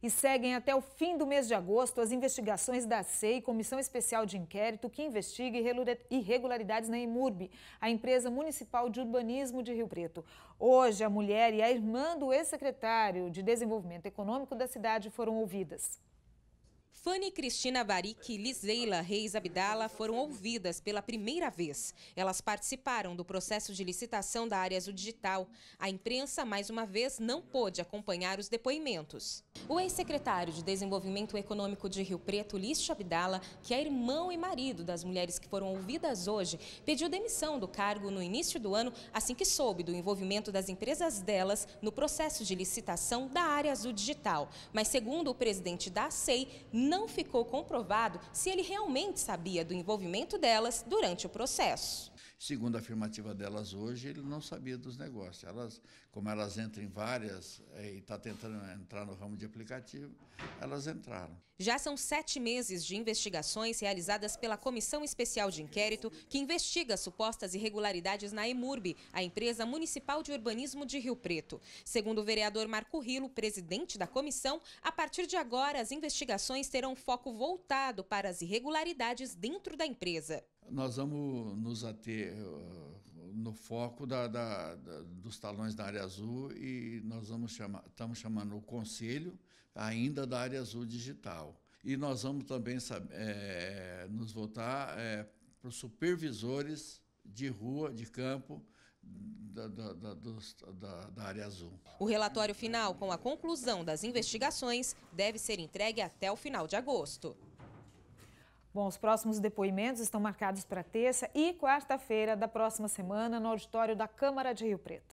E seguem até o fim do mês de agosto as investigações da SEI, Comissão Especial de Inquérito, que investiga irregularidades na Imurbi, a empresa municipal de urbanismo de Rio Preto. Hoje, a mulher e a irmã do ex-secretário de Desenvolvimento Econômico da cidade foram ouvidas. Fanny Cristina Baric e Liseila Reis Abdala foram ouvidas pela primeira vez. Elas participaram do processo de licitação da área Azul Digital. A imprensa, mais uma vez, não pôde acompanhar os depoimentos. O ex-secretário de Desenvolvimento Econômico de Rio Preto, Lício Abdala, que é irmão e marido das mulheres que foram ouvidas hoje, pediu demissão do cargo no início do ano, assim que soube do envolvimento das empresas delas no processo de licitação da área Azul Digital. Mas, segundo o presidente da SEI, não ficou comprovado se ele realmente sabia do envolvimento delas durante o processo. Segundo a afirmativa delas hoje, ele não sabia dos negócios. Elas, como elas entram em várias é, e está tentando entrar no ramo de aplicativo, elas entraram. Já são sete meses de investigações realizadas pela Comissão Especial de Inquérito, que investiga supostas irregularidades na EMURB, a empresa municipal de urbanismo de Rio Preto. Segundo o vereador Marco Rilo, presidente da comissão, a partir de agora as investigações terão foco voltado para as irregularidades dentro da empresa nós vamos nos ater eh, no foco da, da, da, dos talões da área azul e nós vamos chamar, estamos chamando o conselho ainda da área azul digital. E nós vamos também é, nos voltar é, para os supervisores de rua, de campo, da, da, da, da, área azul. O relatório final, com a conclusão das investigações, deve ser entregue até o final de agosto. Bom, os próximos depoimentos estão marcados para terça e quarta-feira da próxima semana no auditório da Câmara de Rio Preto.